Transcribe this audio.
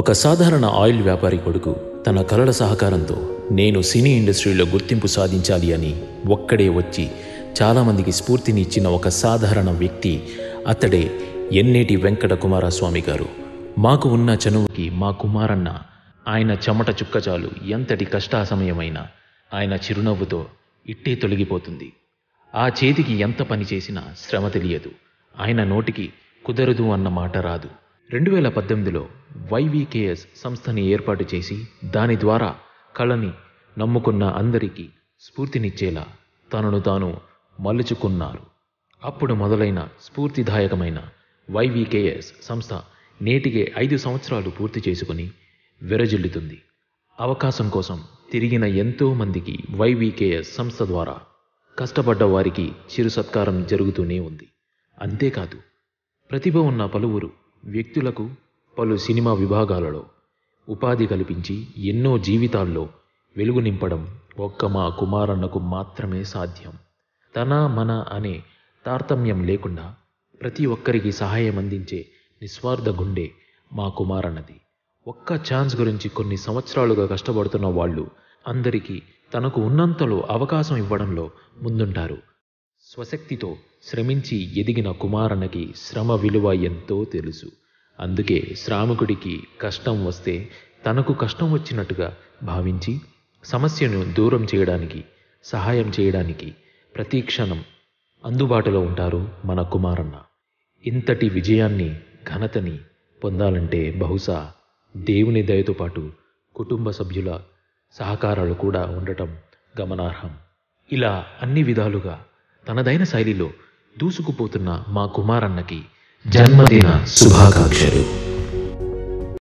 ఒక సాధారణ ఆయిల్ వ్యాపారి కొడుకు తన కలల సహకారంతో నేను సినీ ఇండస్ట్రీలో గుర్తింపు సాధించాలి అని ఒక్కడే వచ్చి చాలామందికి స్ఫూర్తిని ఇచ్చిన ఒక సాధారణ వ్యక్తి అతడే ఎన్నేటి వెంకట కుమారస్వామి గారు మాకు ఉన్న చనువుకి మా కుమారన్న ఆయన చెమట చుక్కచాలు ఎంతటి కష్టాసమయమైనా ఆయన చిరునవ్వుతో ఇట్టే తొలగిపోతుంది ఆ చేతికి ఎంత పని చేసినా శ్రమ తెలియదు ఆయన నోటికి కుదరదు అన్న మాట రాదు రెండు వేల పద్దెనిమిదిలో వైవీకేఎస్ సంస్థని ఏర్పాటు చేసి దాని ద్వారా కళని నమ్ముకున్న అందరికీ స్ఫూర్తినిచ్చేలా తనను తాను మలుచుకున్నారు అప్పుడు మొదలైన స్ఫూర్తిదాయకమైన వైవీకేఎస్ సంస్థ నేటికే ఐదు సంవత్సరాలు పూర్తి చేసుకుని విరజిల్లుతుంది అవకాశం కోసం తిరిగిన ఎంతో మందికి సంస్థ ద్వారా కష్టపడ్డ వారికి చిరు సత్కారం జరుగుతూనే ఉంది అంతేకాదు ప్రతిభ ఉన్న పలువురు వ్యక్తులకు పలు సినిమా విభాగాలలో ఉపాధి కల్పించి ఎన్నో జీవితాల్లో వెలుగు నింపడం ఒక్క మా కుమారన్నకు మాత్రమే సాధ్యం తన మన అనే తారతమ్యం లేకుండా ప్రతి ఒక్కరికి సహాయం అందించే నిస్వార్థ గుండె మా కుమారన్నది ఒక్క ఛాన్స్ గురించి కొన్ని సంవత్సరాలుగా కష్టపడుతున్న వాళ్ళు అందరికీ తనకు ఉన్నంతలో అవకాశం ఇవ్వడంలో ముందుంటారు స్వశక్తితో శ్రమించి ఎదిగిన కుమారునికి శ్రమ విలువ ఎంతో తెలుసు అందుకే శ్రామికుడికి కష్టం వస్తే తనకు కష్టం వచ్చినట్టుగా భావించి సమస్యను దూరం చేయడానికి సహాయం చేయడానికి ప్రతి క్షణం అందుబాటులో ఉంటారు మన కుమారన్న ఇంతటి విజయాన్ని ఘనతని పొందాలంటే బహుశా దేవుని దయతో పాటు కుటుంబ సభ్యుల సహకారాలు కూడా ఉండటం గమనార్హం ఇలా అన్ని విధాలుగా తనదైన శైలిలో దూసుకుపోతున్న మా కుమారన్నకి జన్మదిన శుభాకాంక్షలు